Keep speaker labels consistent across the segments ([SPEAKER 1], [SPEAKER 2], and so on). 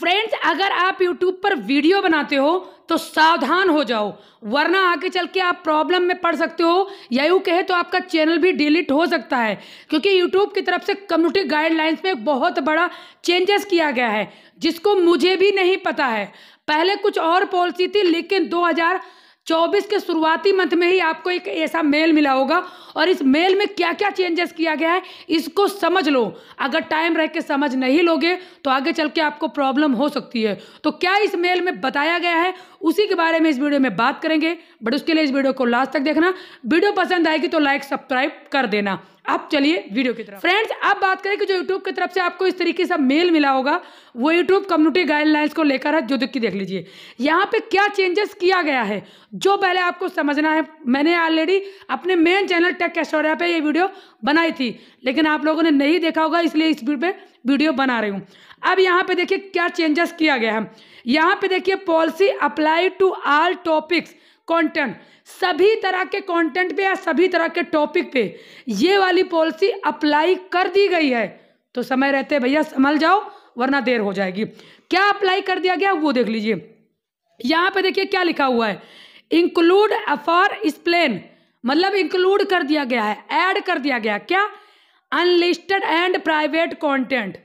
[SPEAKER 1] friends अगर आप YouTube पर वीडियो बनाते हो तो सावधान हो जाओ वरना आगे चल के आप प्रॉब्लम में पड़ सकते हो या यू कहे तो आपका चैनल भी डिलीट हो सकता है क्योंकि यूट्यूब की तरफ से कम्युनिटी गाइडलाइंस में बहुत बड़ा चेंजेस किया गया है जिसको मुझे भी नहीं पता है पहले कुछ और पॉलिसी थी लेकिन दो चौबीस के शुरुआती मंथ में ही आपको एक ऐसा मेल मिला होगा और इस मेल में क्या क्या चेंजेस किया गया है इसको समझ लो अगर टाइम रह के समझ नहीं लोगे तो आगे चल के आपको प्रॉब्लम हो सकती है तो क्या इस मेल में बताया गया है उसी के बारे में इस वीडियो में बात करेंगे बट उसके लिए इस वीडियो को लास्ट तक देखना वीडियो पसंद आएगी तो लाइक सब्सक्राइब कर देना अब चलिए वीडियो की तरफ फ्रेंड्स अब बात करें कि जो यूट्यूब की तरफ से आपको इस तरीके से मेल मिला होगा वो यूट्यूब कम्युनिटी गाइडलाइंस को लेकर है जो देखिए देख लीजिए यहाँ पे क्या चेंजेस किया गया है जो पहले आपको समझना है मैंने ऑलरेडी अपने मेन चैनल टेक कैशोरिया पे ये वीडियो बनाई थी लेकिन आप लोगों ने नहीं देखा होगा इसलिए इस पर वीडियो बना रही हूँ अब यहाँ पे देखिए क्या चेंजेस किया गया है यहाँ पे देखिए policy apply to all topics content सभी तरह के कंटेंट पे या सभी तरह के टॉपिक पे ये वाली पॉलिसी अप्लाई कर दी गई है तो समय रहते भैया संभल जाओ वरना देर हो जाएगी क्या अप्लाई कर दिया गया वो देख लीजिए यहाँ पे देखिए क्या लिखा हुआ है इंक्लूड अफॉर स्प्लेन मतलब इंक्लूड कर दिया गया है ऐड कर दिया गया क्या अनलिस्टेड एंड प्राइवेट कॉन्टेंट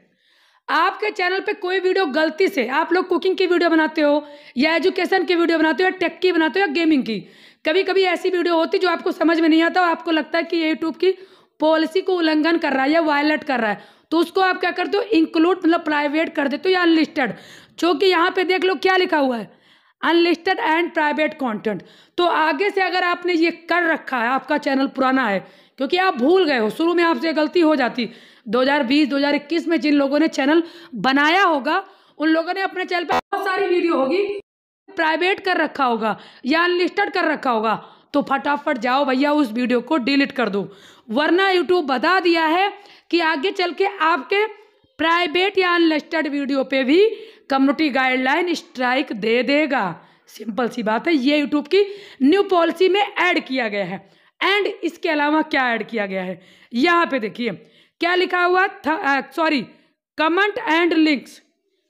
[SPEAKER 1] आपके चैनल पे कोई वीडियो गलती से आप लोग कुकिंग की वीडियो बनाते हो या एजुकेशन की वीडियो बनाते हो या टेक की बनाते हो या गेमिंग की कभी कभी ऐसी वीडियो होती जो आपको समझ में नहीं आता और आपको लगता है कि यूट्यूब की पॉलिसी को उल्लंघन कर रहा है या वायलेट कर रहा है तो उसको आप क्या करते हो इंक्लूड मतलब प्राइवेट कर देते हो या अनलिस्टेड जो कि यहाँ पे देख लो क्या लिखा हुआ है अनलिस्टेड एंड प्राइवेट कंटेंट तो आगे से अगर आपने ये कर रखा है आपका चैनल पुराना है क्योंकि आप भूल गए हो शुरू में आपसे गलती हो जाती 2020-2021 में जिन लोगों ने चैनल बनाया होगा उन लोगों ने अपने चैनल पर बहुत सारी वीडियो होगी प्राइवेट कर रखा होगा या अनलिस्टेड कर रखा होगा तो फटाफट जाओ भैया उस वीडियो को डिलीट कर दो वरना यूट्यूब बता दिया है कि आगे चल के आपके प्राइवेट या अनलिस्टेड वीडियो पे भी कम्युनिटी गाइडलाइन स्ट्राइक दे देगा सिंपल सी बात है ये यूट्यूब की न्यू पॉलिसी में ऐड किया गया है एंड इसके अलावा क्या ऐड किया गया है यहाँ पे देखिए क्या लिखा हुआ sorry comment and links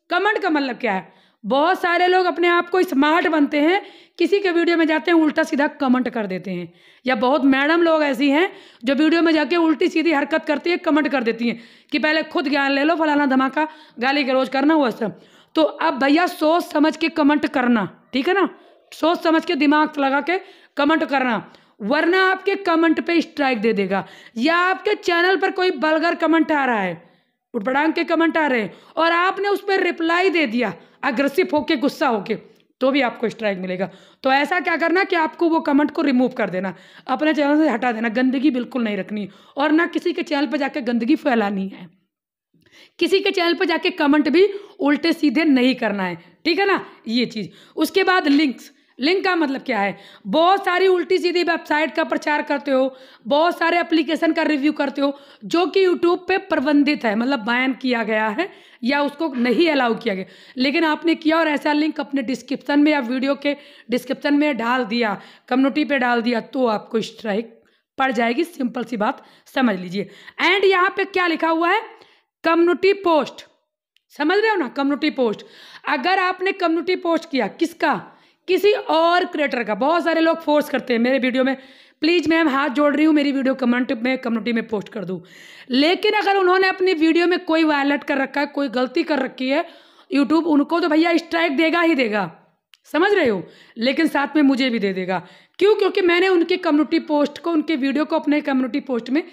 [SPEAKER 1] comment का मतलब क्या है बहुत सारे लोग अपने आप को स्मार्ट बनते हैं किसी के वीडियो में जाते हैं उल्टा सीधा कमेंट कर देते हैं या बहुत मैडम लोग ऐसी हैं जो वीडियो में जाके उल्टी सीधी हरकत करती है कमेंट कर देती हैं कि पहले खुद ज्ञान ले लो फलाना धमाका गाली के रोज करना वो सब तो अब भैया सोच समझ के कमेंट करना ठीक है ना सोच समझ के दिमाग लगा के कमेंट करना वरना आपके कमेंट पे स्ट्राइक दे देगा या आपके चैनल पर कोई बलगर कमेंट आ रहा है उठपटांग के कमेंट आ रहे हैं और आपने उस पर रिप्लाई दे दिया अग्रेसिव होके गुस्सा होके तो भी आपको स्ट्राइक मिलेगा तो ऐसा क्या करना कि आपको वो कमेंट को रिमूव कर देना अपने चैनल से हटा देना गंदगी बिल्कुल नहीं रखनी और ना किसी के चैनल पर जाकर गंदगी फैलानी है किसी के चैनल पर जाके कमेंट भी उल्टे सीधे नहीं करना है ठीक है ना ये चीज़ उसके बाद लिंक्स लिंक का मतलब क्या है बहुत सारी उल्टी सीधी वेबसाइट का प्रचार करते हो बहुत सारे एप्लीकेशन का रिव्यू करते हो जो कि यूट्यूब पे प्रबंधित है मतलब बयान किया गया है या उसको नहीं अलाउ किया गया लेकिन आपने किया और ऐसा लिंक अपने डिस्क्रिप्शन में या वीडियो के डिस्क्रिप्शन में डाल दिया कम्युनिटी पर डाल दिया तो आपको स्ट्राइक पड़ जाएगी सिंपल सी बात समझ लीजिए एंड यहाँ पे क्या लिखा हुआ है कम्युनिटी पोस्ट समझ रहे हो ना कम्युनिटी पोस्ट अगर आपने कम्युनिटी पोस्ट किया किसका किसी और क्रिएटर का बहुत सारे लोग फोर्स करते हैं मेरे वीडियो में प्लीज़ मैम हाथ जोड़ रही हूँ मेरी वीडियो कमेंट में कम्युनिटी में पोस्ट कर दूँ लेकिन अगर उन्होंने अपनी वीडियो में कोई वायलेट कर रखा है कोई गलती कर रखी है यूट्यूब उनको तो भैया स्ट्राइक देगा ही देगा समझ रहे हो लेकिन साथ में मुझे भी दे देगा क्यों क्योंकि मैंने उनके कम्युनिटी पोस्ट को उनके वीडियो को अपने कम्युनिटी पोस्ट में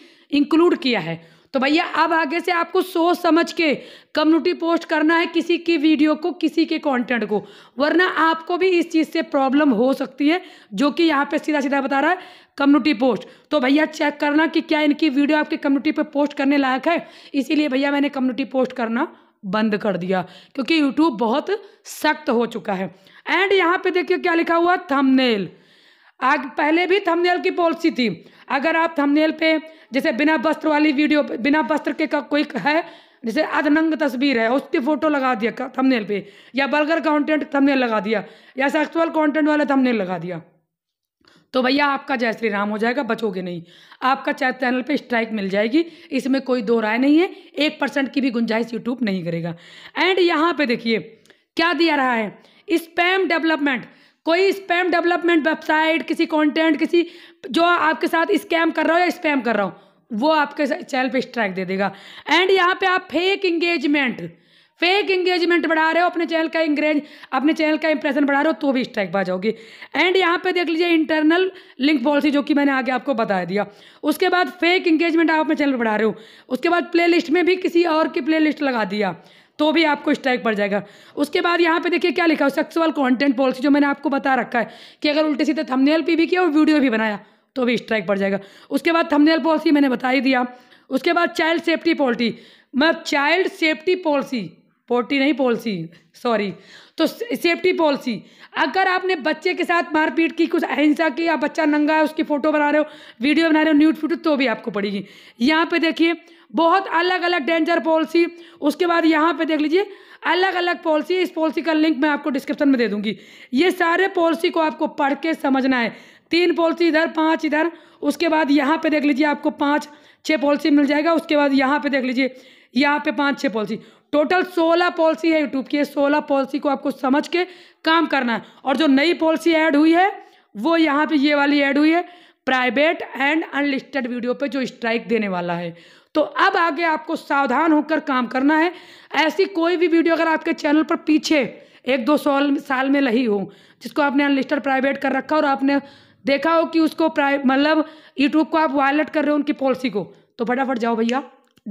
[SPEAKER 1] इंक्लूड किया है तो भैया अब आगे से आपको सोच समझ के कम्युनिटी पोस्ट करना है किसी की वीडियो को किसी के कंटेंट को वरना आपको भी इस चीज़ से प्रॉब्लम हो सकती है जो कि यहाँ पे सीधा सीधा बता रहा है कम्युनिटी पोस्ट तो भैया चेक करना कि क्या इनकी वीडियो आपकी कम्युनिटी पर पोस्ट करने लायक है इसीलिए भैया मैंने कम्युनिटी पोस्ट करना बंद कर दिया क्योंकि यूट्यूब बहुत सख्त हो चुका है एंड यहाँ पर देखिए क्या लिखा हुआ थमनेल आज पहले भी थंबनेल की पॉलिसी थी अगर आप थंबनेल पे जैसे बिना वस्त्र वाली वीडियो बिना वस्त्र के का कोई है जैसे अधनंग तस्वीर है उसकी फ़ोटो लगा दिया थंबनेल पे या बर्गर कंटेंट थंबनेल लगा दिया या सेक्सुअल कंटेंट वाला थंबनेल लगा दिया तो भैया आपका जय श्री राम हो जाएगा बचोगे नहीं आपका चैनल पे स्ट्राइक मिल जाएगी इसमें कोई दो राय नहीं है एक परसेंट की भी गुंजाइश यूट्यूब नहीं करेगा एंड यहाँ पे देखिए क्या दिया रहा है स्पैम डेवलपमेंट कोई स्पैम डेवलपमेंट वेबसाइट किसी कंटेंट किसी जो आपके साथ स्कैम कर रहा हो या स्पैम कर रहा हो वो आपके चैनल पे स्ट्राइक दे देगा एंड यहाँ पे आप फेक इंगेजमेंट फेक इंगेजमेंट बढ़ा रहे हो अपने चैनल का इंग्रेज अपने चैनल का इंप्रेशन बढ़ा रहे हो तो भी स्ट्राइक पा जाओगे एंड यहाँ पे देख लीजिए इंटरनल लिंक पॉलिसी जो कि मैंने आगे आपको बता दिया उसके बाद फेक इंगेजमेंट आप अपने चैनल पर बढ़ा रहे हो उसके बाद प्लेलिस्ट में भी किसी और की प्लेलिस्ट लगा दिया तो भी आपको स्ट्राइक पड़ जाएगा उसके बाद यहाँ पे देखिए क्या लिखा है सेक्सुअल कंटेंट पॉलिसी जो मैंने आपको बता रखा है कि अगर उल्टे सीधे थंबनेल पे भी किया और वीडियो भी बनाया तो भी स्ट्राइक पड़ जाएगा उसके बाद थंबनेल पॉलिसी मैंने बता ही दिया उसके बाद चाइल्ड सेफ्टी पॉलिटी मतलब चाइल्ड सेफ्टी पॉलिसी पोल्ट्री नहीं पॉलिसी सॉरी तो सेफ्टी पॉलिसी अगर आपने बच्चे के साथ मारपीट की कुछ अहिंसा की या बच्चा नंगा है उसकी फ़ोटो बना रहे हो वीडियो बना रहे हो न्यूट फोटो तो भी आपको पड़ेगी यहाँ पे देखिए बहुत अलग अलग डेंजर पॉलिसी उसके बाद यहाँ पे देख लीजिए अलग अलग पॉलिसी इस पॉलिसी का लिंक मैं आपको डिस्क्रिप्शन में दे दूंगी ये सारे पॉलिसी को आपको पढ़ के समझना है तीन पॉलिसी इधर पाँच इधर उसके बाद यहाँ पे देख लीजिए आपको पाँच छः पॉलिसी मिल जाएगा उसके बाद यहाँ पे देख लीजिए यहाँ पे पाँच छः पॉलिसी टोटल सोलह पॉलिसी है यूट्यूब की सोलह पॉलिसी को आपको समझ के काम करना है और जो नई पॉलिसी ऐड हुई है वो यहाँ पे ये वाली ऐड हुई है प्राइवेट एंड अनलिस्टेड वीडियो पे जो स्ट्राइक देने वाला है तो अब आगे आपको सावधान होकर काम करना है ऐसी कोई भी वीडियो अगर आपके चैनल पर पीछे एक दो सौ साल में लही हो जिसको आपने अनलिस्टेड प्राइवेट कर रखा और आपने देखा हो कि उसको मतलब यूट्यूब को आप वायलेट कर रहे हो उनकी पॉलिसी को तो फटाफट जाओ भैया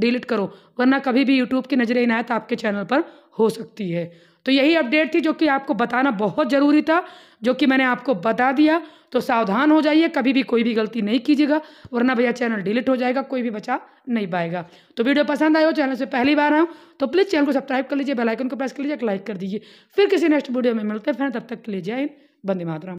[SPEAKER 1] डिलीट करो वरना कभी भी यूट्यूब की नज़र इनायत आपके चैनल पर हो सकती है तो यही अपडेट थी जो कि आपको बताना बहुत ज़रूरी था जो कि मैंने आपको बता दिया तो सावधान हो जाइए कभी भी कोई भी गलती नहीं कीजिएगा वरना भैया चैनल डिलीट हो जाएगा कोई भी बचा नहीं पाएगा तो वीडियो पसंद आए हो चैनल से पहली बार आए तो प्लीज़ चैनल को सब्सक्राइब कर लीजिए बेलाइकन को प्रेस कर लीजिए लाइक कर दीजिए फिर किसी नेक्स्ट वीडियो में मिलते हैं फिर तब तक के लिए जय हिंद बंदे मातरा